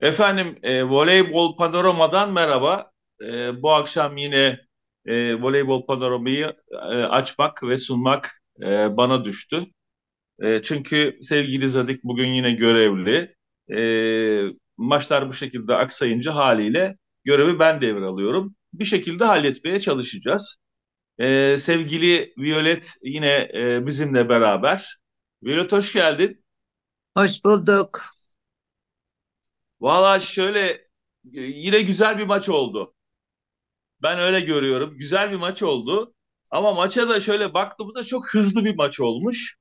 Efendim e, voleybol panoramadan merhaba. E, bu akşam yine e, voleybol panoramayı e, açmak ve sunmak e, bana düştü. E, çünkü sevgili Zadik bugün yine görevli. E, maçlar bu şekilde aksayınca haliyle görevi ben devralıyorum. Bir şekilde halletmeye çalışacağız. E, sevgili Violet yine e, bizimle beraber. Violet hoş geldin. Hoş bulduk. Valla şöyle e, yine güzel bir maç oldu. Ben öyle görüyorum. Güzel bir maç oldu. Ama maça da şöyle baktım da çok hızlı bir maç olmuş.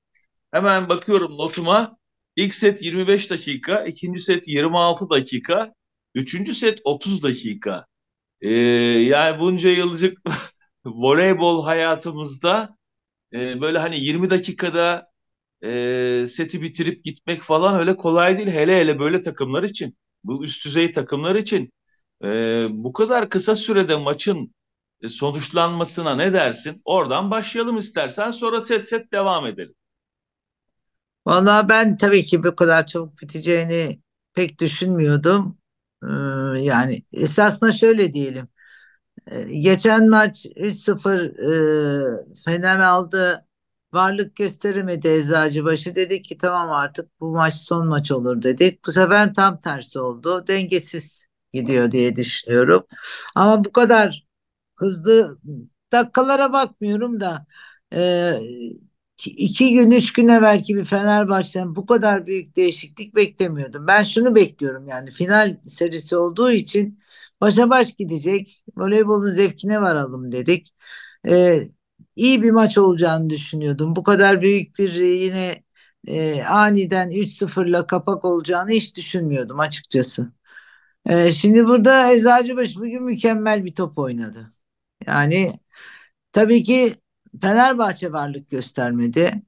Hemen bakıyorum notuma. İlk set 25 dakika, ikinci set 26 dakika, üçüncü set 30 dakika. Ee, yani bunca yıllık voleybol hayatımızda e, böyle hani 20 dakikada e, seti bitirip gitmek falan öyle kolay değil. Hele hele böyle takımlar için bu üst düzey takımlar için e, bu kadar kısa sürede maçın e, sonuçlanmasına ne dersin? Oradan başlayalım istersen sonra set set devam edelim. Vallahi ben tabii ki bu kadar çabuk biteceğini pek düşünmüyordum. Ee, yani esasında şöyle diyelim. Ee, geçen maç 3-0 e, Fener aldı varlık gösteremedi Eczacıbaşı. dedi ki tamam artık bu maç son maç olur dedik. Bu sefer tam tersi oldu. Dengesiz gidiyor diye düşünüyorum. Ama bu kadar hızlı dakikalara bakmıyorum da e, iki gün üç gün evvelki bir Fenerbahçe'den bu kadar büyük değişiklik beklemiyordum. Ben şunu bekliyorum yani final serisi olduğu için başa baş gidecek. Voleybolun zevkine varalım dedik. E, iyi bir maç olacağını düşünüyordum. Bu kadar büyük bir yine e, aniden 3-0'la kapak olacağını hiç düşünmüyordum açıkçası. E, şimdi burada Eczacıbaşı bugün mükemmel bir top oynadı. Yani tabii ki Fenerbahçe varlık göstermedi.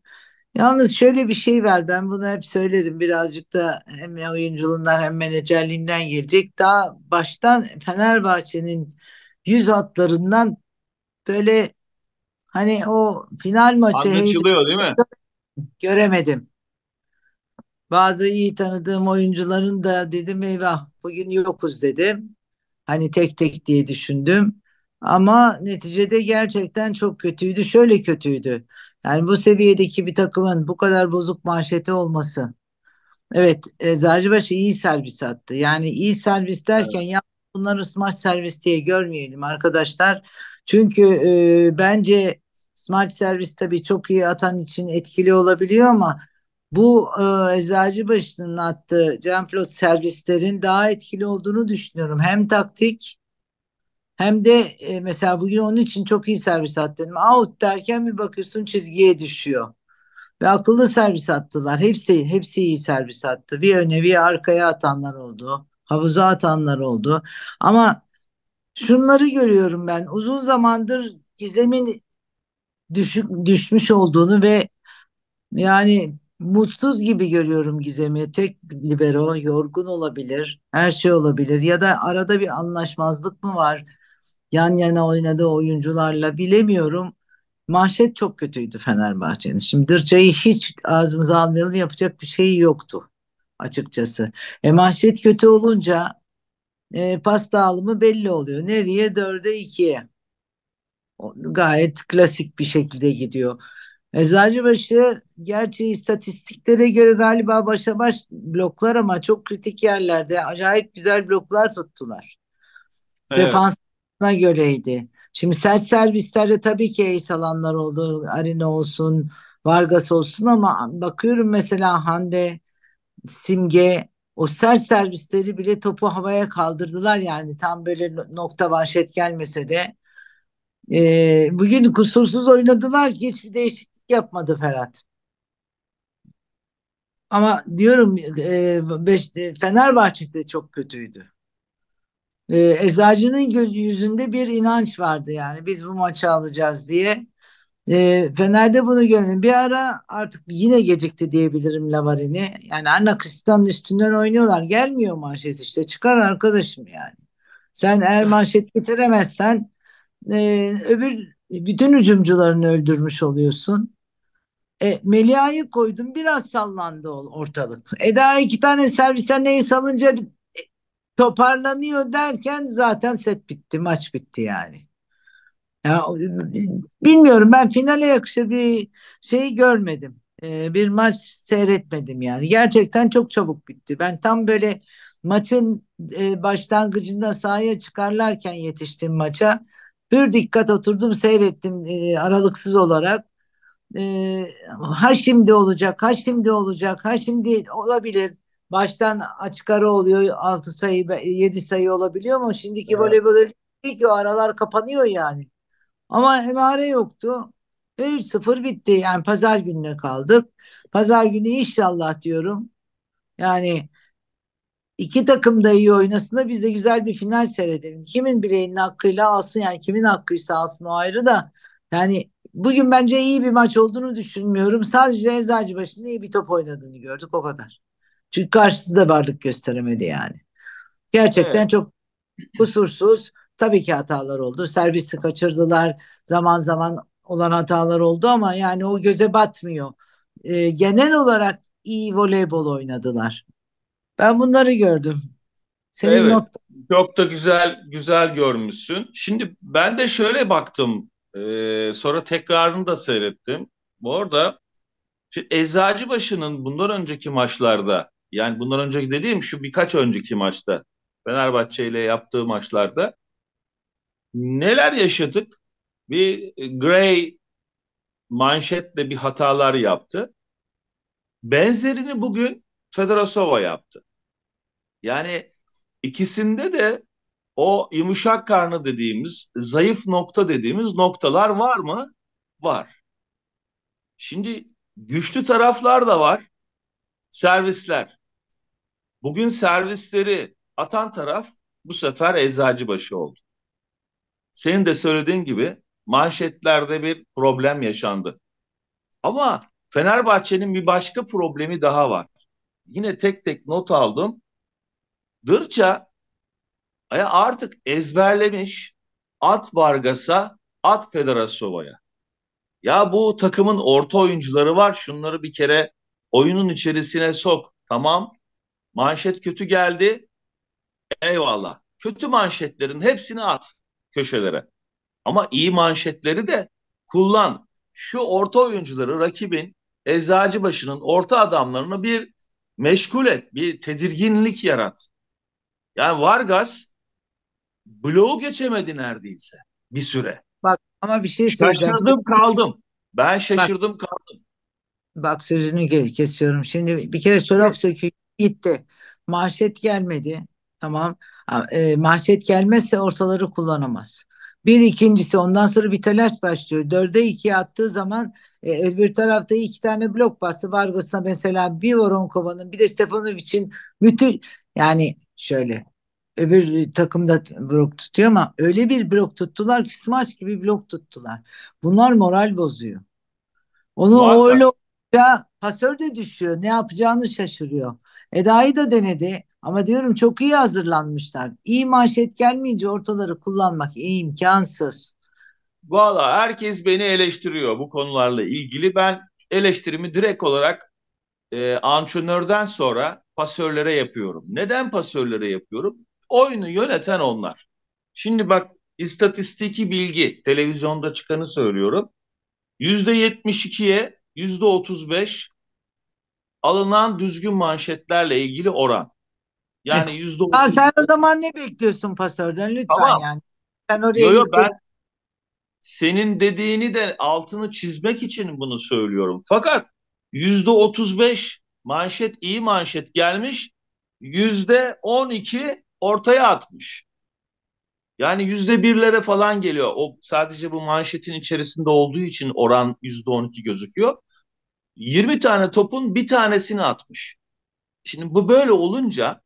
Yalnız şöyle bir şey var ben bunu hep söylerim birazcık da hem oyunculuğundan hem menajerliğimden gelecek. Daha baştan Fenerbahçe'nin yüz atlarından böyle Hani o final maçı Anlaşılıyor değil mi? Göremedim. Bazı iyi tanıdığım oyuncuların da dedim eyvah bugün yokuz dedim. Hani tek tek diye düşündüm. Ama neticede gerçekten çok kötüydü. Şöyle kötüydü. Yani bu seviyedeki bir takımın bu kadar bozuk manşeti olması. Evet Eczacıbaşı iyi servis attı. Yani iyi servis derken evet. ya bunları smaç servis diye görmeyelim arkadaşlar. Çünkü e, bence Smart servis tabii çok iyi atan için etkili olabiliyor ama bu e, Eczacıbaşı'nın attığı Canflot servislerin daha etkili olduğunu düşünüyorum. Hem taktik hem de e, mesela bugün onun için çok iyi servis attın. Out derken bir bakıyorsun çizgiye düşüyor. Ve akıllı servis attılar. Hepsi hepsi iyi servis attı. Bir öne bir arkaya atanlar oldu. Havuza atanlar oldu. Ama şunları görüyorum ben. Uzun zamandır Gizem'in düşük düşmüş olduğunu ve yani mutsuz gibi görüyorum Gizem'i. Tek libero yorgun olabilir, her şey olabilir ya da arada bir anlaşmazlık mı var? Yan yana oynadığı oyuncularla bilemiyorum. Mahşet çok kötüydü Fenerbahçe'nin. Şimdi Dırça'yı hiç ağzımıza almayalım yapacak bir şey yoktu açıkçası. E mahşet kötü olunca e, pas dağılımı belli oluyor. Nereye? Dörde ikiye gayet klasik bir şekilde gidiyor. Eczacıbaşı gerçi istatistiklere göre galiba başa baş bloklar ama çok kritik yerlerde acayip güzel bloklar tuttular. Evet. Defansına göreydi. Şimdi sert servislerde tabii ki ace alanlar oldu. Arina olsun, Vargas olsun ama bakıyorum mesela Hande, Simge o sert servisleri bile topu havaya kaldırdılar yani tam böyle nokta manşet gelmese de e, bugün kusursuz oynadılar ki hiçbir değişiklik yapmadı Ferhat. Ama diyorum e, beş, e, Fenerbahçe'de çok kötüydü. E, Eczacı'nın yüzünde bir inanç vardı yani biz bu maçı alacağız diye. E, Fener'de bunu gördüm. Bir ara artık yine gecikti diyebilirim Lavarin'i. Yani Anna Kristan'ın üstünden oynuyorlar. Gelmiyor manşet işte. Çıkar arkadaşım yani. Sen eğer manşet getiremezsen e, öbür bütün hücumcularını öldürmüş oluyorsun. E, Melia'yı koydun, biraz sallandı ortalık. Eda iki tane servisten neyi salınca e, toparlanıyor derken zaten set bitti maç bitti yani. Ya, bilmiyorum ben finale yakışır bir şeyi görmedim. E, bir maç seyretmedim yani. Gerçekten çok çabuk bitti. Ben tam böyle maçın e, başlangıcında sahaya çıkarlarken yetiştim maça. Pür dikkat oturdum seyrettim e, aralıksız olarak. E, ha şimdi olacak, ha şimdi olacak, ha şimdi olabilir. Baştan açık ara oluyor 6 sayı, 7 sayı olabiliyor mu? şimdiki evet. voleybol değil ki o aralar kapanıyor yani. Ama emare yoktu. 3-0 bitti yani pazar gününe kaldık. Pazar günü inşallah diyorum. Yani iki takım da iyi oynasın da biz de güzel bir final seyredelim. Kimin bireyinin hakkıyla alsın yani kimin hakkıysa alsın o ayrı da yani bugün bence iyi bir maç olduğunu düşünmüyorum. Sadece Eczacıbaşı'nın iyi bir top oynadığını gördük o kadar. Çünkü karşısı da varlık gösteremedi yani. Gerçekten evet. çok kusursuz. Tabii ki hatalar oldu. Servisi kaçırdılar. Zaman zaman olan hatalar oldu ama yani o göze batmıyor. E, genel olarak iyi voleybol oynadılar. Ben bunları gördüm. Senin evet, not çok da güzel güzel görmüşsün. Şimdi ben de şöyle baktım. Ee, sonra tekrarını da seyrettim. Bu arada Eczacıbaşı'nın bundan önceki maçlarda yani bundan önceki dediğim şu birkaç önceki maçta Fenerbahçe ile yaptığı maçlarda neler yaşadık? Bir Gray manşetle bir hatalar yaptı. Benzerini bugün Fedorasova yaptı. Yani ikisinde de o yumuşak karnı dediğimiz, zayıf nokta dediğimiz noktalar var mı? Var. Şimdi güçlü taraflar da var. Servisler. Bugün servisleri atan taraf bu sefer Eczacıbaşı oldu. Senin de söylediğin gibi manşetlerde bir problem yaşandı. Ama Fenerbahçe'nin bir başka problemi daha var. Yine tek tek not aldım. Dırça artık ezberlemiş At Vargas'a, At Federasova'ya. Ya bu takımın orta oyuncuları var. Şunları bir kere oyunun içerisine sok. Tamam. Manşet kötü geldi. Eyvallah. Kötü manşetlerin hepsini at köşelere. Ama iyi manşetleri de kullan. Şu orta oyuncuları rakibin Eczacıbaşı'nın orta adamlarını bir meşgul et, bir tedirginlik yarat. Yani Vargas bloğu geçemedi neredeyse bir süre. Bak ama bir şey söyleyeceğim. Şaşırdım kaldım. Ben şaşırdım bak, kaldım. Bak sözünü kesiyorum. Şimdi bir kere çorap sökü gitti. Mahşet gelmedi. Tamam. E, mahşet gelmezse ortaları kullanamaz. Bir ikincisi ondan sonra bir telaş başlıyor. Dörde ikiye attığı zaman e, öbür tarafta iki tane blok bastı. Vargas'a mesela bir Voronkova'nın bir de Stefanovic'in bütün yani şöyle. Öbür takımda blok tutuyor ama öyle bir blok tuttular ki smaç gibi blok tuttular. Bunlar moral bozuyor. Onu Muhakkak. öyle ya pasör de düşüyor. Ne yapacağını şaşırıyor. Eda'yı da denedi. Ama diyorum çok iyi hazırlanmışlar. İyi manşet gelmeyince ortaları kullanmak imkansız. Valla herkes beni eleştiriyor bu konularla ilgili. Ben eleştirimi direkt olarak e, antrenörden sonra pasörlere yapıyorum. Neden pasörlere yapıyorum? Oyunu yöneten onlar. Şimdi bak istatistiki bilgi televizyonda çıkanı söylüyorum. %72'ye %35 alınan düzgün manşetlerle ilgili oran. Yani %35. Ya sen o zaman ne bekliyorsun pasörden lütfen tamam. yani. Sen oraya yo, yo, ben senin dediğini de altını çizmek için bunu söylüyorum. Fakat %35 manşet iyi manşet gelmiş yüzde on iki ortaya atmış. Yani yüzde birlere falan geliyor. O sadece bu manşetin içerisinde olduğu için oran yüzde on iki gözüküyor. 20 tane topun bir tanesini atmış. Şimdi bu böyle olunca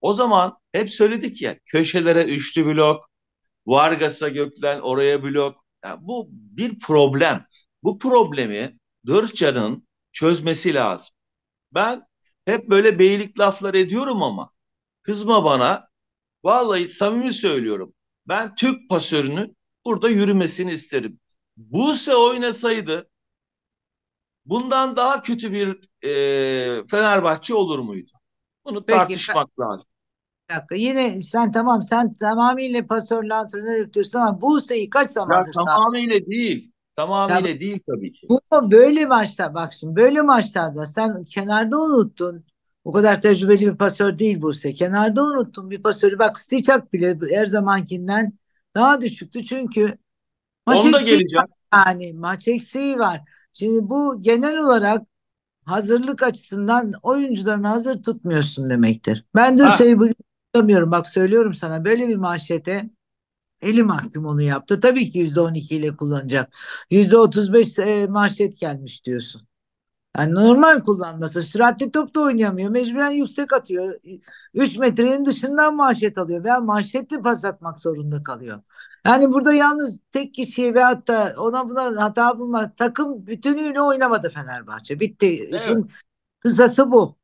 o zaman hep söyledik ya köşelere üçlü blok, Vargas'a göklen oraya blok. Yani bu bir problem. Bu problemi Dörtcan'ın çözmesi lazım. Ben hep böyle beylik laflar ediyorum ama kızma bana. Vallahi samimi söylüyorum. Ben Türk pasörünün burada yürümesini isterim. Buse oynasaydı bundan daha kötü bir e, Fenerbahçe olur muydu? Bunu Peki, tartışmak ben, lazım. Dakika. Yine sen tamam sen tamamıyla pasörlü antrenör yürütüyorsun ama Buse'yi kaç zamandır ya, Tamamıyla değil. Tamamıyla ya, değil tabii ki. Bu böyle maçlar bak şimdi böyle maçlarda sen kenarda unuttun. O kadar tecrübeli bir pasör değil Buse. Kenarda unuttun bir pasörü. Bak Stichak bile her zamankinden daha düşüktü çünkü maç da eksiği geleceğim. var. Yani maç eksiği var. Şimdi bu genel olarak hazırlık açısından oyuncularını hazır tutmuyorsun demektir. Ben de çayı bugün tutamıyorum. Bak söylüyorum sana böyle bir manşete Eli mahkum onu yaptı. Tabii ki yüzde on ile kullanacak. Yüzde otuz beş e, manşet gelmiş diyorsun. Yani normal kullanması. Süratli top da oynayamıyor. Mecburen yüksek atıyor. üç metrenin dışından manşet alıyor. Veya manşetli pas atmak zorunda kalıyor. Yani burada yalnız tek kişiye ve da ona buna hata bulmak takım bütünüyle oynamadı Fenerbahçe. Bitti. Evet. İşin kısası bu.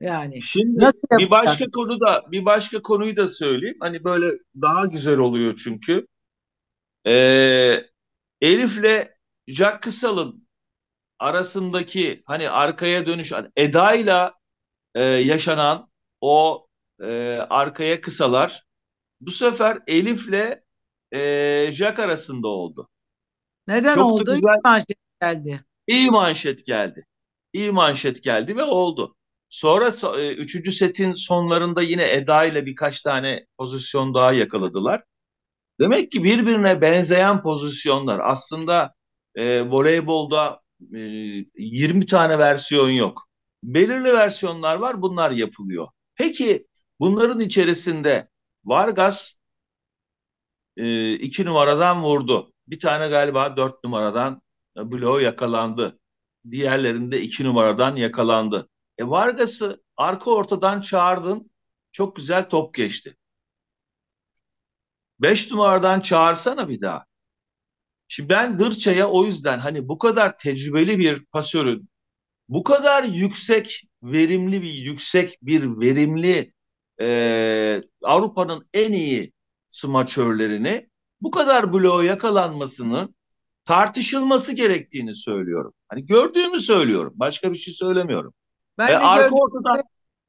Yani şimdi nasıl bir başka konu da bir başka konuyu da söyleyeyim. Hani böyle daha güzel oluyor çünkü. Ee, Elif'le Jack Kısal'ın arasındaki hani arkaya dönüş hani Eda'yla e, yaşanan o e, arkaya kısalar bu sefer Elif'le e, Jack arasında oldu. Neden Çok oldu? Güzel, İyi manşet geldi. İyi manşet geldi. İyi manşet geldi ve oldu. Sonra e, üçüncü setin sonlarında yine Eda ile birkaç tane pozisyon daha yakaladılar. Demek ki birbirine benzeyen pozisyonlar. Aslında e, voleybolda e, 20 tane versiyon yok. Belirli versiyonlar var bunlar yapılıyor. Peki bunların içerisinde Vargas e, iki numaradan vurdu. Bir tane galiba dört numaradan bloğu yakalandı. Diğerlerinde iki numaradan yakalandı. E Vargas'ı arka ortadan çağırdın. Çok güzel top geçti. Beş numaradan çağırsana bir daha. Şimdi ben Dırça'ya o yüzden hani bu kadar tecrübeli bir pasörün bu kadar yüksek verimli bir yüksek bir verimli e, Avrupa'nın en iyi smaçörlerini bu kadar bloğu yakalanmasının tartışılması gerektiğini söylüyorum. Hani gördüğümü söylüyorum. Başka bir şey söylemiyorum. Ben e, de arka ortadan...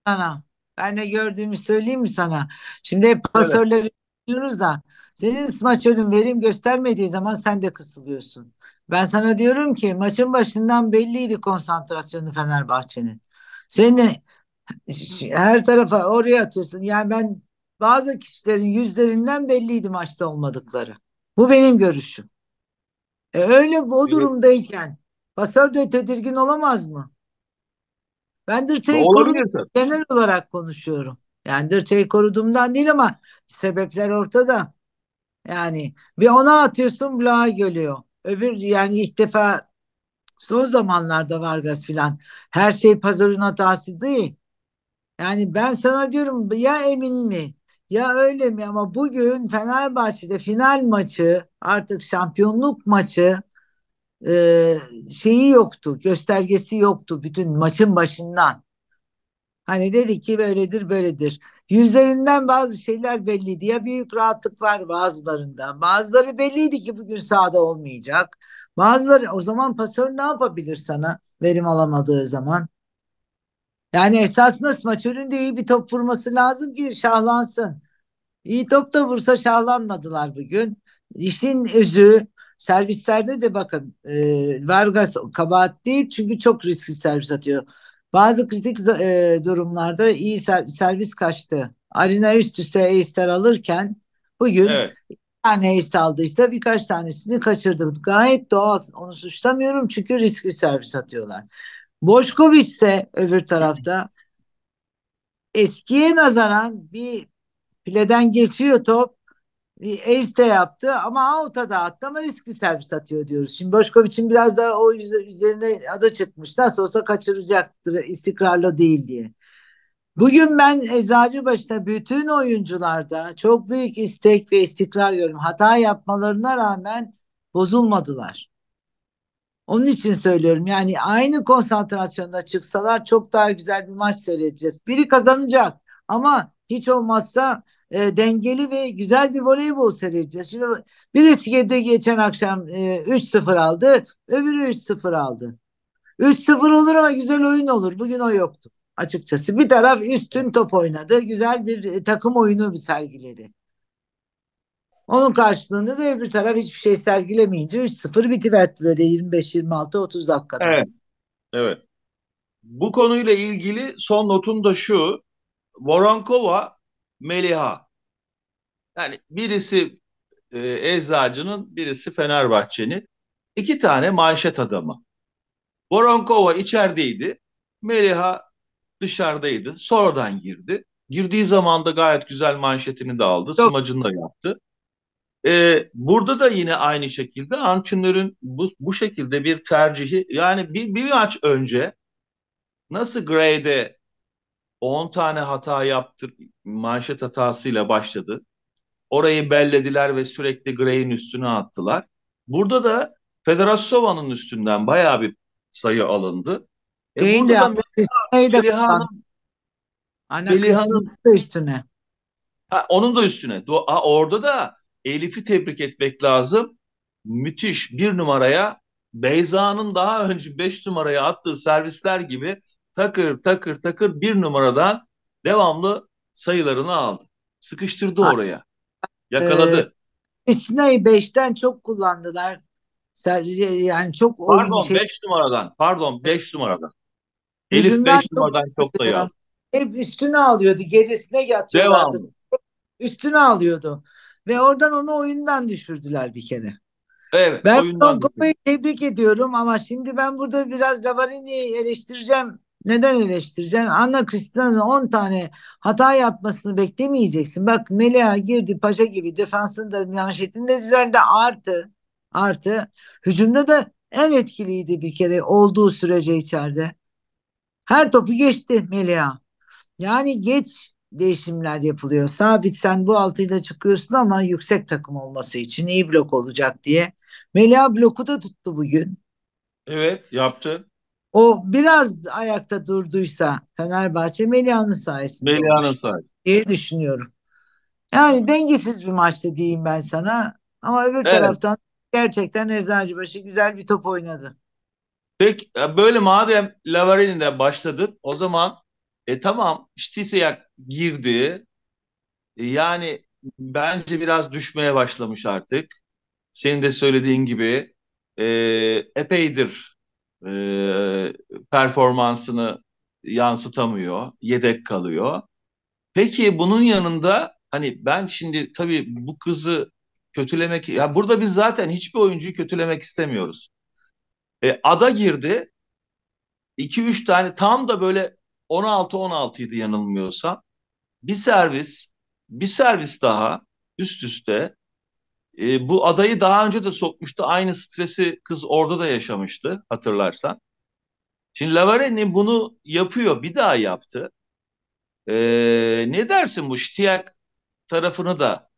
sana. Ben de gördüğümü söyleyeyim mi sana? Şimdi hep pasörleri evet. diyoruz da senin smaçörün verim göstermediği zaman sen de kısılıyorsun. Ben sana diyorum ki maçın başından belliydi konsantrasyonu Fenerbahçe'nin. Seni her tarafa oraya atıyorsun. Yani ben bazı kişilerin yüzlerinden belliydi maçta olmadıkları. Bu benim görüşüm. E öyle o durumdayken pasör de tedirgin olamaz mı? Ben Dirçe'yi korudum. Genel olarak konuşuyorum. Yani Dirçe'yi koruduğumdan değil ama sebepler ortada. Yani bir ona atıyorsun bloğa geliyor. Öbür yani ilk defa son zamanlarda Vargas filan her şey pazarın hatası değil. Yani ben sana diyorum ya emin mi ya öyle mi ama bugün Fenerbahçe'de final maçı artık şampiyonluk maçı ee, şeyi yoktu, göstergesi yoktu bütün maçın başından. Hani dedi ki böyledir böyledir. Yüzlerinden bazı şeyler belliydi. Ya büyük rahatlık var bazılarında. Bazıları belliydi ki bugün sahada olmayacak. Bazıları o zaman pasör ne yapabilir sana verim alamadığı zaman? Yani esasında smaçörün de iyi bir top vurması lazım ki şahlansın. İyi top da vursa şahlanmadılar bugün. İşin özü Servislerde de bakın e, Vargas kabahat değil çünkü çok riskli servis atıyor. Bazı kritik e, durumlarda iyi ser, servis kaçtı. Arena üst üste acer alırken bugün evet. tane ace aldıysa birkaç tanesini kaçırdık. Gayet doğal onu suçlamıyorum çünkü riskli servis atıyorlar. Boşkoviç ise öbür tarafta eskiye nazaran bir fileden geçiyor top ace de yaptı ama out'a da attı ama riskli servis atıyor diyoruz. Şimdi Boşkoviç'in biraz daha o üzerine adı çıkmış. Nasıl olsa kaçıracaktır istikrarlı değil diye. Bugün ben Eczacıbaşı'da bütün oyuncularda çok büyük istek ve istikrar görüyorum. Hata yapmalarına rağmen bozulmadılar. Onun için söylüyorum yani aynı konsantrasyonda çıksalar çok daha güzel bir maç seyredeceğiz. Biri kazanacak ama hiç olmazsa e, dengeli ve güzel bir voleybol seyredeceğiz. Şimdi birisi yedi geçen akşam e, 3-0 aldı, öbürü 3-0 aldı. 3-0 olur ama güzel oyun olur. Bugün o yoktu açıkçası. Bir taraf üstün top oynadı. Güzel bir e, takım oyunu bir sergiledi. Onun karşılığında da öbür taraf hiçbir şey sergilemeyince 3-0 bitiverdi böyle 25-26-30 dakikada. Evet. Evet. Bu konuyla ilgili son notum da şu. Voronkova Meliha. Yani birisi e, Eczacı'nın, birisi Fenerbahçe'nin. iki tane manşet adamı. Boronkova içerideydi. Meliha dışarıdaydı. Sonradan girdi. Girdiği zaman da gayet güzel manşetini de aldı. Yok. Smacını da yaptı. Ee, burada da yine aynı şekilde antrenörün bu, bu şekilde bir tercihi yani bir, bir maç önce nasıl Gray'de 10 tane hata yaptı manşet hatasıyla başladı. Orayı bellediler ve sürekli Gray'in üstüne attılar. Burada da Federasovanın üstünden bayağı bir sayı alındı. E Gray'in de, da da üstüne. Ha, onun da üstüne. Do ha, orada da Elif'i tebrik etmek lazım. Müthiş bir numaraya Beyza'nın daha önce beş numaraya attığı servisler gibi takır takır takır bir numaradan devamlı sayılarını aldı. Sıkıştırdı Bak, oraya. Yakaladı. E, ee, Üstüne 5'ten çok kullandılar. Yani çok Pardon 5 şey... numaradan. Pardon 5 numaradan. Elif 5 numaradan çok sayı Hep üstüne alıyordu. Gerisine yatıyordu. Devamlı. Üstüne alıyordu. Ve oradan onu oyundan düşürdüler bir kere. Evet, ben Tonko'yu tebrik ediyorum ama şimdi ben burada biraz Lavarini'yi eleştireceğim neden eleştireceğim? Anna Kristian'ın 10 tane hata yapmasını beklemeyeceksin. Bak Melia girdi paşa gibi defansında manşetinde düzeldi artı artı hücumda da en etkiliydi bir kere olduğu sürece içeride. Her topu geçti Melia. Yani geç değişimler yapılıyor. Sabit sen bu altıyla çıkıyorsun ama yüksek takım olması için iyi blok olacak diye. Melia bloku da tuttu bugün. Evet yaptı o biraz ayakta durduysa Fenerbahçe Melihan'ın sayesinde Melihan'ın sayesinde diye düşünüyorum. Yani dengesiz bir maçtı diyeyim ben sana. Ama öbür evet. taraftan gerçekten Eczacıbaşı güzel bir top oynadı. Peki e, böyle madem Lavarin'den başladık o zaman e tamam Ştiseyak girdi. E, yani bence biraz düşmeye başlamış artık. Senin de söylediğin gibi e, epeydir e, performansını yansıtamıyor, yedek kalıyor. Peki bunun yanında hani ben şimdi tabii bu kızı kötülemek ya burada biz zaten hiçbir oyuncuyu kötülemek istemiyoruz. E, ada girdi. 2-3 tane tam da böyle 16-16 idi yanılmıyorsam. Bir servis, bir servis daha üst üste e, bu adayı daha önce de sokmuştu. Aynı stresi kız orada da yaşamıştı hatırlarsan. Şimdi Lavareni bunu yapıyor. Bir daha yaptı. E, ne dersin bu Ştiyak tarafını da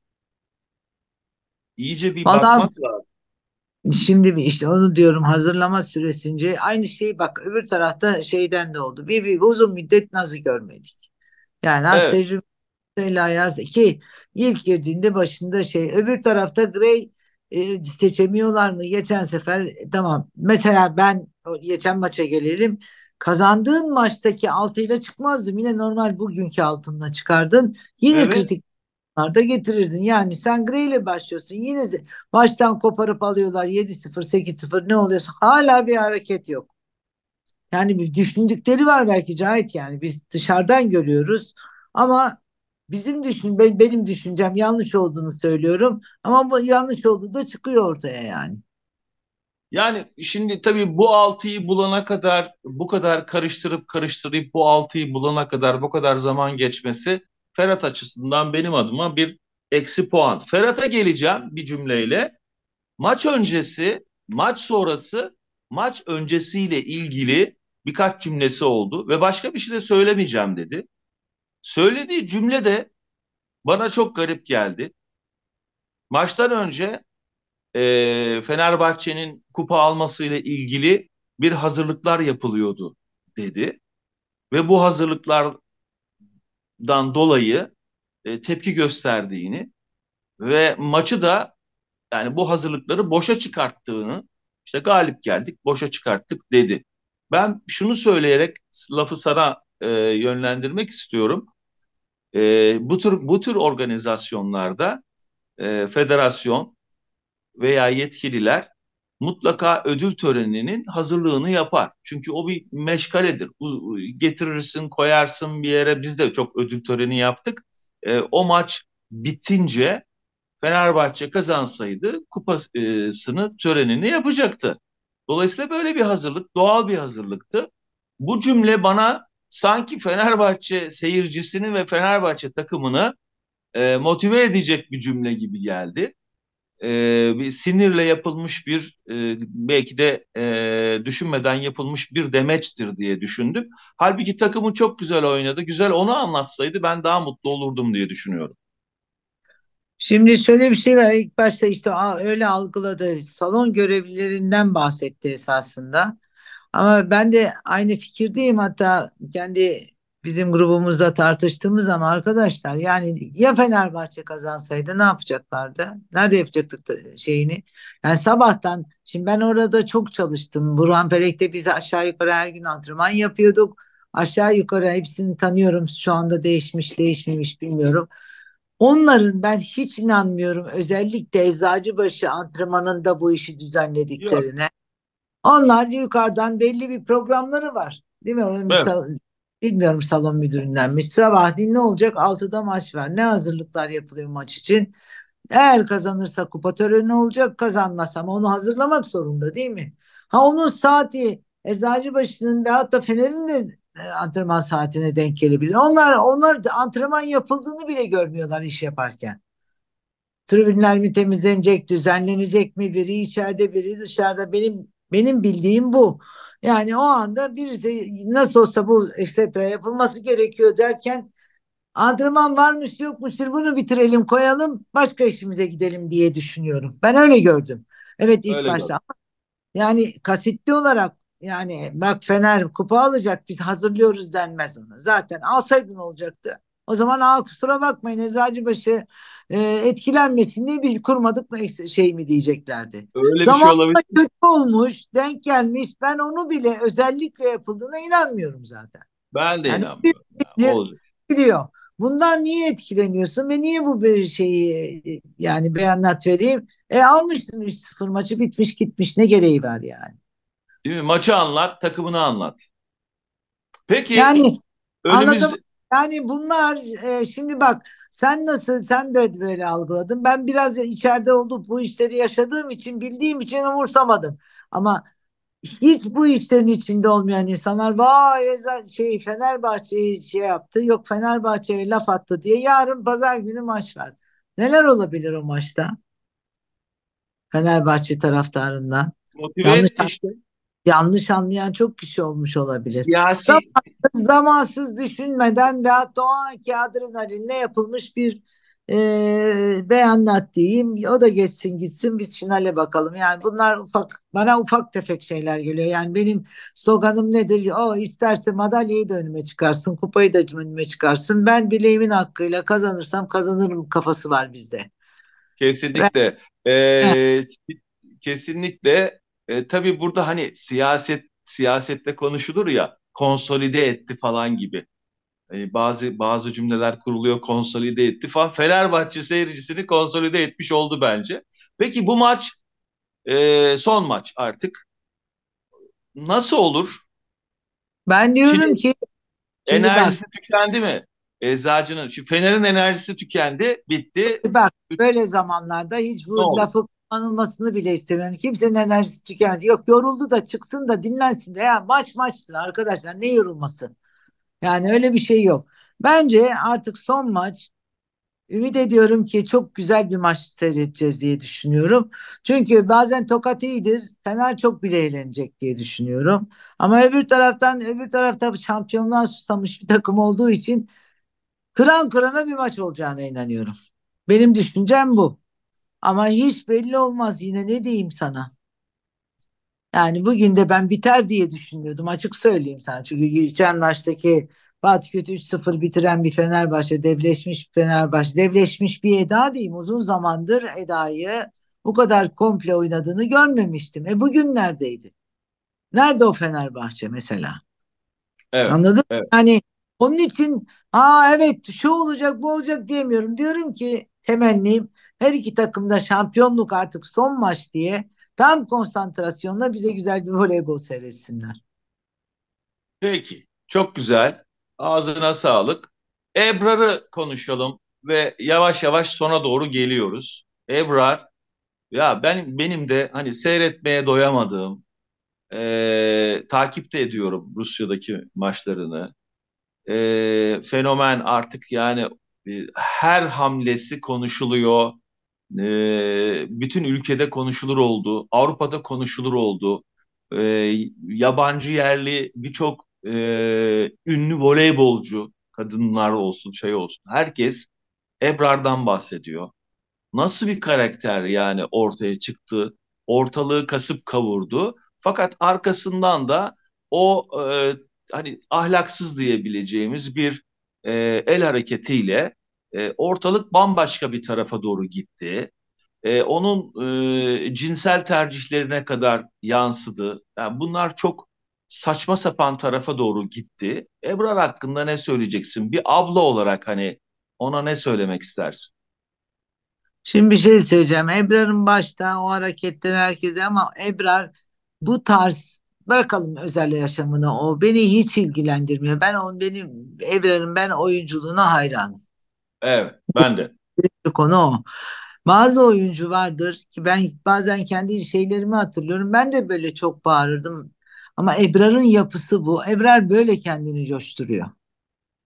iyice bir Adam, bakmak lazım. Şimdi mi işte onu diyorum hazırlama süresince aynı şeyi bak öbür tarafta şeyden de oldu. Bir, bir uzun müddet nasıl görmedik. Yani az evet. tecrübe yaz ki ilk girdiğinde başında şey öbür tarafta Grey e, seçemiyorlar mı? Geçen sefer tamam mesela ben geçen maça gelelim kazandığın maçtaki altıyla çıkmazdın yine normal bugünkü altınla çıkardın yine evet. kritik da getirirdin. Yani sen Grey ile başlıyorsun. Yine maçtan koparıp alıyorlar 7-0, 8-0 ne oluyorsa hala bir hareket yok. Yani bir düşündükleri var belki Cahit yani biz dışarıdan görüyoruz ama bizim düşün ben benim düşüncem yanlış olduğunu söylüyorum ama bu yanlış olduğu da çıkıyor ortaya yani. Yani şimdi tabii bu altıyı bulana kadar bu kadar karıştırıp karıştırıp bu altıyı bulana kadar bu kadar zaman geçmesi Ferhat açısından benim adıma bir eksi puan. Ferhat'a geleceğim bir cümleyle. Maç öncesi, maç sonrası, maç öncesiyle ilgili birkaç cümlesi oldu ve başka bir şey de söylemeyeceğim dedi. Söylediği cümle de bana çok garip geldi. Maçtan önce e, Fenerbahçe'nin kupa almasıyla ilgili bir hazırlıklar yapılıyordu dedi. Ve bu hazırlıklardan dolayı e, tepki gösterdiğini ve maçı da yani bu hazırlıkları boşa çıkarttığını işte galip geldik boşa çıkarttık dedi. Ben şunu söyleyerek lafı sana e, yönlendirmek istiyorum. E, bu tür bu tür organizasyonlarda e, federasyon veya yetkililer mutlaka ödül töreninin hazırlığını yapar. Çünkü o bir meşgaledir. Getirirsin, koyarsın bir yere. Biz de çok ödül töreni yaptık. E, o maç bitince Fenerbahçe kazansaydı kupasını törenini yapacaktı. Dolayısıyla böyle bir hazırlık, doğal bir hazırlıktı. Bu cümle bana sanki Fenerbahçe seyircisini ve Fenerbahçe takımını e, motive edecek bir cümle gibi geldi. E, bir sinirle yapılmış bir e, belki de e, düşünmeden yapılmış bir demeçtir diye düşündüm. Halbuki takımı çok güzel oynadı. Güzel onu anlatsaydı ben daha mutlu olurdum diye düşünüyorum. Şimdi şöyle bir şey var. İlk başta işte öyle algıladı. Salon görevlilerinden bahsetti esasında. Ama ben de aynı fikirdeyim hatta kendi bizim grubumuzda tartıştığımız zaman arkadaşlar yani ya Fenerbahçe kazansaydı ne yapacaklardı? Nerede yapacaktık şeyini? Yani sabahtan şimdi ben orada çok çalıştım. Burhan Pelek'te biz aşağı yukarı her gün antrenman yapıyorduk. Aşağı yukarı hepsini tanıyorum. Şu anda değişmiş değişmemiş bilmiyorum. Onların ben hiç inanmıyorum özellikle Eczacıbaşı antrenmanında bu işi düzenlediklerine. Yok. Onlar yukarıdan belli bir programları var. Değil mi? Onun evet. sal- bilmiyorum salon müdüründenmiş. Sabahleyin ne olacak? Altıda maç var. Ne hazırlıklar yapılıyor maç için? Eğer kazanırsa kupa töreni olacak. Kazanmazsa ama onu hazırlamak zorunda değil mi? Ha onun saati Eczacıbaşı'nın ve hatta Fener'in de e, antrenman saatine denk gelebilir. Onlar onlar antrenman yapıldığını bile görmüyorlar iş yaparken. Tribünler mi temizlenecek, düzenlenecek mi? Biri içeride, biri dışarıda. Benim benim bildiğim bu. Yani o anda birisi nasıl olsa bu etc. yapılması gerekiyor derken antrenman varmış yokmuş bunu bitirelim koyalım başka işimize gidelim diye düşünüyorum. Ben öyle gördüm. Evet ilk öyle başta. Gördüm. Yani kasıtlı olarak yani bak Fener kupa alacak biz hazırlıyoruz denmez ona. Zaten alsaydın olacaktı. O zaman aa kusura bakmayın Eczacıbaşı e, etkilenmesin diye biz kurmadık mı şey mi diyeceklerdi. Öyle Zamanla bir şey olabilir. kötü olmuş, denk gelmiş. Ben onu bile özellikle yapıldığına inanmıyorum zaten. Ben de yani inanmıyorum. Ya, olacak. Gidiyor. Bundan niye etkileniyorsun ve niye bu bir şeyi e, yani beyanat vereyim? E almıştın 3-0 maçı bitmiş gitmiş ne gereği var yani. Değil mi? Maçı anlat, takımını anlat. Peki. Yani önümüzde... anladım yani bunlar e, şimdi bak sen nasıl sen de böyle algıladın. Ben biraz içeride olup bu işleri yaşadığım için bildiğim için umursamadım. Ama hiç bu işlerin içinde olmayan insanlar vay Eza, şey Fenerbahçe'yi şey yaptı yok Fenerbahçe'ye laf attı diye yarın pazar günü maç var. Neler olabilir o maçta? Fenerbahçe taraftarından. Motive Yanlış işte yanlış anlayan çok kişi olmuş olabilir. Siyasi... Zamansız, zamansız düşünmeden ve doğan o haline yapılmış bir e, beyanat diyeyim. O da geçsin gitsin biz finale bakalım. Yani bunlar ufak bana ufak tefek şeyler geliyor. Yani benim sloganım nedir? O isterse madalyayı da önüme çıkarsın, kupayı da önüme çıkarsın. Ben bileğimin hakkıyla kazanırsam kazanırım kafası var bizde. Kesinlikle. Ben, ee, kesinlikle e, tabii burada hani siyaset siyasette konuşulur ya konsolide etti falan gibi. E, bazı bazı cümleler kuruluyor konsolide etti falan. Fenerbahçe seyircisini konsolide etmiş oldu bence. Peki bu maç e, son maç artık. Nasıl olur? Ben diyorum Şimdi, ki enerjisi ben... tükendi mi? Eczacının, şu Fener'in enerjisi tükendi, bitti. Bak böyle zamanlarda hiç bu lafı anılmasını bile istemiyorum. Kimsenin enerjisi tükendi. Yok yoruldu da çıksın da dinlensin de. Ya maç maçtır arkadaşlar ne yorulması. Yani öyle bir şey yok. Bence artık son maç Ümit ediyorum ki çok güzel bir maç seyredeceğiz diye düşünüyorum. Çünkü bazen tokat iyidir. Fener çok bile eğlenecek diye düşünüyorum. Ama öbür taraftan öbür tarafta şampiyonluğa susamış bir takım olduğu için kıran kırana bir maç olacağına inanıyorum. Benim düşüncem bu. Ama hiç belli olmaz yine ne diyeyim sana. Yani bugün de ben biter diye düşünüyordum açık söyleyeyim sana. Çünkü geçen maçtaki Fatih Kötü 3-0 bitiren bir Fenerbahçe, devleşmiş bir Fenerbahçe, devleşmiş bir Eda diyeyim. Uzun zamandır Eda'yı bu kadar komple oynadığını görmemiştim. E bugün neredeydi? Nerede o Fenerbahçe mesela? Evet, Anladın evet. Hani onun için ha evet şu olacak bu olacak diyemiyorum. Diyorum ki temennim her iki takım da şampiyonluk artık son maç diye tam konsantrasyonla bize güzel bir voleybol seyretsinler. Peki. Çok güzel. Ağzına sağlık. Ebrar'ı konuşalım ve yavaş yavaş sona doğru geliyoruz. Ebrar ya ben benim de hani seyretmeye doyamadığım e, takipte ediyorum Rusya'daki maçlarını. E, fenomen artık yani e, her hamlesi konuşuluyor e, bütün ülkede konuşulur oldu, Avrupa'da konuşulur oldu. E, yabancı yerli birçok e, ünlü voleybolcu, kadınlar olsun şey olsun herkes Ebrar'dan bahsediyor. Nasıl bir karakter yani ortaya çıktı, ortalığı kasıp kavurdu. Fakat arkasından da o e, hani ahlaksız diyebileceğimiz bir e, el hareketiyle e, ortalık bambaşka bir tarafa doğru gitti. E, onun e, cinsel tercihlerine kadar yansıdı. Yani bunlar çok saçma sapan tarafa doğru gitti. Ebrar hakkında ne söyleyeceksin? Bir abla olarak hani ona ne söylemek istersin? Şimdi bir şey söyleyeceğim. Ebrar'ın başta o hareketten herkese ama Ebrar bu tarz bırakalım özel yaşamını o beni hiç ilgilendirmiyor. Ben onun benim Ebrar'ın ben oyunculuğuna hayranım. Evet ben de. Konu o. Bazı oyuncu vardır ki ben bazen kendi şeylerimi hatırlıyorum. Ben de böyle çok bağırırdım. Ama Ebrar'ın yapısı bu. Ebrar böyle kendini coşturuyor.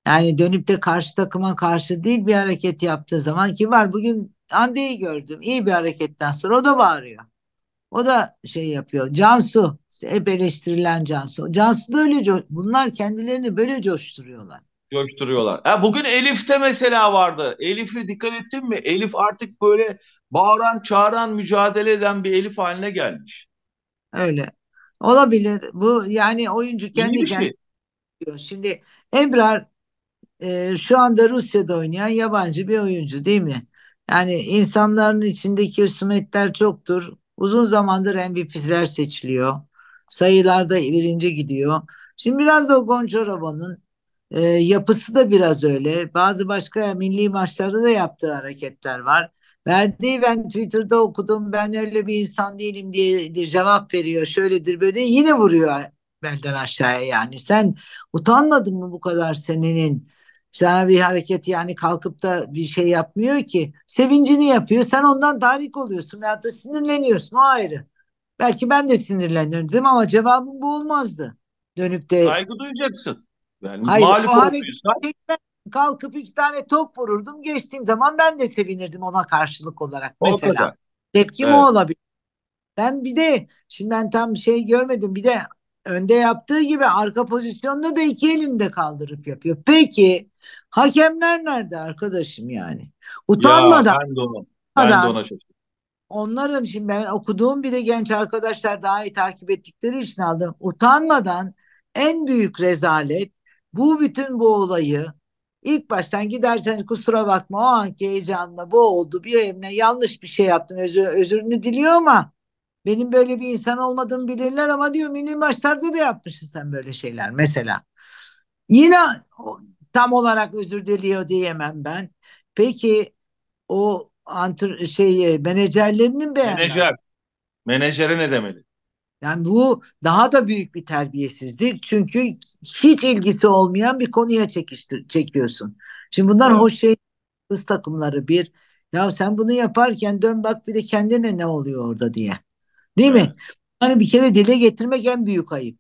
Yani dönüp de karşı takıma karşı değil bir hareket yaptığı zaman ki var bugün Ande'yi gördüm. İyi bir hareketten sonra o da bağırıyor. O da şey yapıyor. Cansu hep eleştirilen Cansu. Cansu da öyle bunlar kendilerini böyle coşturuyorlar. Coşturuyorlar. Ha, e, bugün Elif'te mesela vardı. Elif'i dikkat ettin mi? Elif artık böyle bağıran, çağıran, mücadele eden bir Elif haline gelmiş. Öyle. Olabilir. Bu yani oyuncu kendi kendine şey. Şimdi Ebrar e, şu anda Rusya'da oynayan yabancı bir oyuncu değil mi? Yani insanların içindeki husumetler çoktur. Uzun zamandır MVP'ler seçiliyor. Sayılarda birinci gidiyor. Şimdi biraz da Gonçarova'nın e, yapısı da biraz öyle. Bazı başka milli maçlarda da yaptığı hareketler var. Verdiği ben Twitter'da okudum ben öyle bir insan değilim diye cevap veriyor. Şöyledir böyle yine vuruyor belden aşağıya yani. Sen utanmadın mı bu kadar senenin? Sana bir hareket yani kalkıp da bir şey yapmıyor ki. Sevincini yapıyor. Sen ondan tahrik oluyorsun veyahut da sinirleniyorsun o ayrı. Belki ben de sinirlenirdim ama cevabım bu olmazdı. Dönüp de... Saygı duyacaksın. Yani Hayır, mağlup o hani kalkıp iki tane top vururdum. Geçtiğim zaman ben de sevinirdim ona karşılık olarak mesela. tepki Tepkim evet. o olabilir. Ben bir de şimdi ben tam şey görmedim. Bir de önde yaptığı gibi arka pozisyonda da iki elinde kaldırıp yapıyor. Peki hakemler nerede arkadaşım yani? Utanmadan. Ya, ben de ona, ben de ona Onların şimdi ben okuduğum bir de genç arkadaşlar daha iyi takip ettikleri için aldım. Utanmadan en büyük rezalet bu bütün bu olayı ilk baştan giderseniz kusura bakma o anki heyecanla bu oldu bir evine yanlış bir şey yaptım özür, özürünü diliyor ama benim böyle bir insan olmadığımı bilirler ama diyor milli maçlarda da yapmışsın sen böyle şeyler mesela. Yine tam olarak özür diliyor diyemem ben. Peki o antr şey menajerlerinin beğenmez. Menajer. Menajere ne demeli? Yani bu daha da büyük bir terbiyesizlik. Çünkü hiç ilgisi olmayan bir konuya çekiştir, çekiyorsun. Şimdi bunlar evet. hoş şey kız takımları bir. Ya sen bunu yaparken dön bak bir de kendine ne oluyor orada diye. Değil evet. mi? Hani bir kere dile getirmek en büyük ayıp.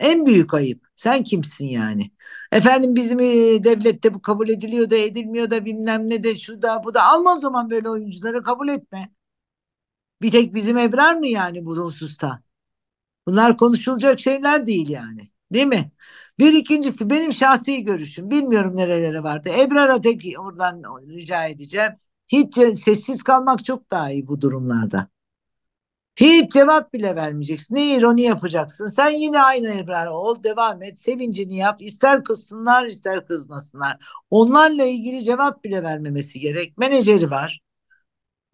En büyük ayıp. Sen kimsin yani? Efendim bizim e, devlette bu kabul ediliyor da edilmiyor da bilmem ne de şu da bu da. Alma o zaman böyle oyuncuları kabul etme. Bir tek bizim Ebrar mı yani bu hususta? Bunlar konuşulacak şeyler değil yani. Değil mi? Bir ikincisi benim şahsi görüşüm. Bilmiyorum nerelere vardı. Ebrar'a tek oradan rica edeceğim. Hiç sessiz kalmak çok daha iyi bu durumlarda. Hiç cevap bile vermeyeceksin. Ne ironi yapacaksın. Sen yine aynı Ebrar ol. Devam et. Sevincini yap. İster kızsınlar ister kızmasınlar. Onlarla ilgili cevap bile vermemesi gerek. Menajeri var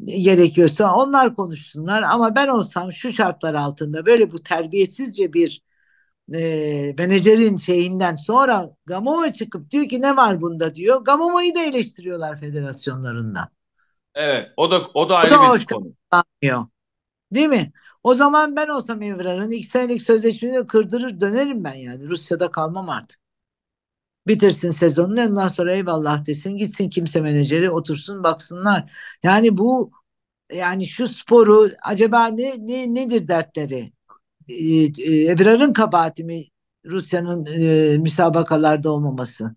gerekiyorsa onlar konuşsunlar ama ben olsam şu şartlar altında böyle bu terbiyesizce bir e, menajerin şeyinden sonra Gamova çıkıp diyor ki ne var bunda diyor. Gamova'yı da eleştiriyorlar federasyonlarında. Evet o da o da ayrı o da bir konu. Kalmıyor. Değil mi? O zaman ben olsam Evren'in iki senelik sözleşmesini kırdırır dönerim ben yani. Rusya'da kalmam artık bitirsin sezonunu ondan sonra eyvallah desin gitsin kimse menajeri otursun baksınlar. Yani bu yani şu sporu acaba ne, ne nedir dertleri? Ee, e, Ebrar'ın kabahati mi Rusya'nın e, müsabakalarda olmaması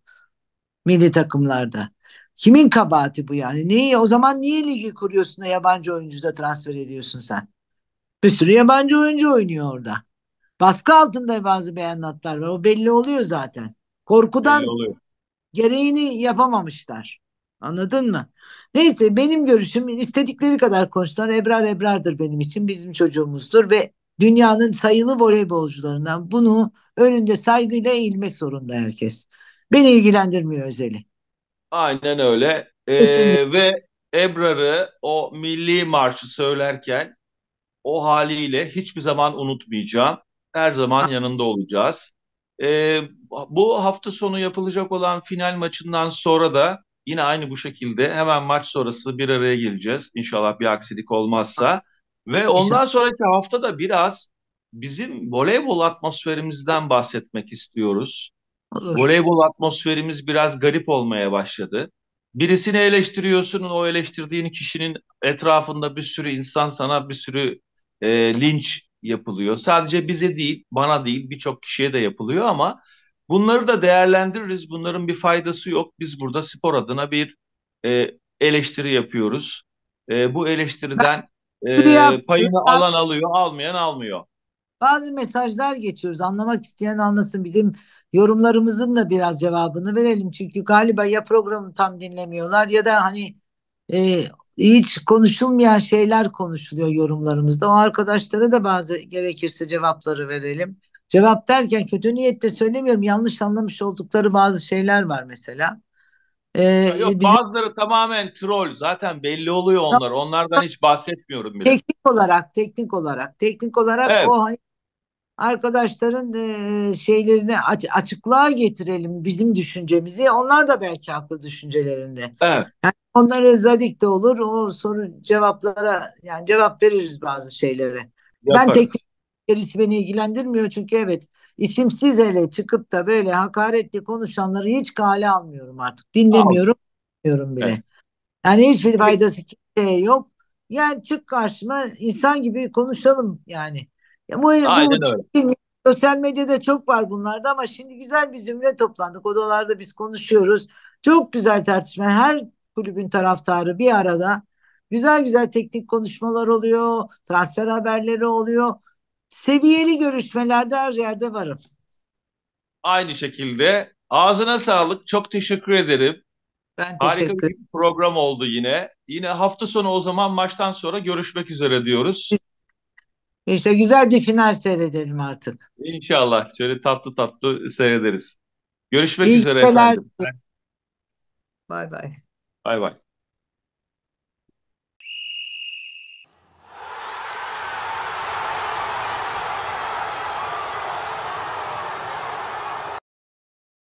milli takımlarda? Kimin kabahati bu yani? Neyi o zaman niye ligi kuruyorsun da yabancı oyuncu da transfer ediyorsun sen? Bir sürü yabancı oyuncu oynuyor orada. Baskı altında bazı beyanatlar var. O belli oluyor zaten. Korkudan gereğini yapamamışlar. Anladın mı? Neyse benim görüşüm istedikleri kadar konuştular. Ebrar Ebrar'dır benim için bizim çocuğumuzdur ve dünyanın sayılı voleybolcularından bunu önünde saygıyla eğilmek zorunda herkes. Beni ilgilendirmiyor özeli. Aynen öyle. Ee, ve Ebrar'ı o milli marşı söylerken o haliyle hiçbir zaman unutmayacağım. Her zaman yanında olacağız. E, bu hafta sonu yapılacak olan final maçından sonra da yine aynı bu şekilde hemen maç sonrası bir araya geleceğiz. İnşallah bir aksilik olmazsa. Ve ondan sonraki hafta da biraz bizim voleybol atmosferimizden bahsetmek istiyoruz. Olur. Voleybol atmosferimiz biraz garip olmaya başladı. Birisini eleştiriyorsun, o eleştirdiğin kişinin etrafında bir sürü insan sana bir sürü e, linç yapılıyor. Sadece bize değil, bana değil, birçok kişiye de yapılıyor ama bunları da değerlendiririz. Bunların bir faydası yok. Biz burada spor adına bir e, eleştiri yapıyoruz. E, bu eleştiriden e, payını alan alıyor, almayan almıyor. Bazı mesajlar geçiyoruz. Anlamak isteyen anlasın. Bizim yorumlarımızın da biraz cevabını verelim. Çünkü galiba ya programı tam dinlemiyorlar ya da hani e, hiç konuşulmayan şeyler konuşuluyor yorumlarımızda. O arkadaşlara da bazı gerekirse cevapları verelim. Cevap derken kötü niyetle söylemiyorum. Yanlış anlamış oldukları bazı şeyler var mesela. Ee, Yok bizim... bazıları tamamen troll. Zaten belli oluyor onlar. Onlardan hiç bahsetmiyorum bile. Teknik olarak, teknik olarak, teknik olarak evet. o hani arkadaşların e, şeylerini açıklığa getirelim bizim düşüncemizi. Onlar da belki haklı düşüncelerinde. Evet. Yani onlara zadik de olur. O soru cevaplara yani cevap veririz bazı şeylere. Yaparız. Ben tek gerisi beni ilgilendirmiyor çünkü evet isimsiz ele çıkıp da böyle hakaretli konuşanları hiç kale almıyorum artık. Dinlemiyorum. Dinlemiyorum bile. Evet. Yani hiçbir faydası kimseye yok. Yani çık karşıma insan gibi konuşalım yani. Ya bu, Aynen bu, öyle. Sosyal medyada çok var bunlarda ama şimdi güzel bir zümre toplandık. Odalarda biz konuşuyoruz. Çok güzel tartışma. Her kulübün taraftarı bir arada. Güzel güzel teknik konuşmalar oluyor. Transfer haberleri oluyor. Seviyeli görüşmelerde her yerde varım. Aynı şekilde ağzına sağlık. Çok teşekkür ederim. Ben teşekkür ederim. Harika bir program oldu yine. Yine hafta sonu o zaman maçtan sonra görüşmek üzere diyoruz. İşte güzel bir final seyredelim artık. İnşallah. Şöyle tatlı tatlı seyrederiz. Görüşmek İyi üzere efendim. Bay bay. Bay bay.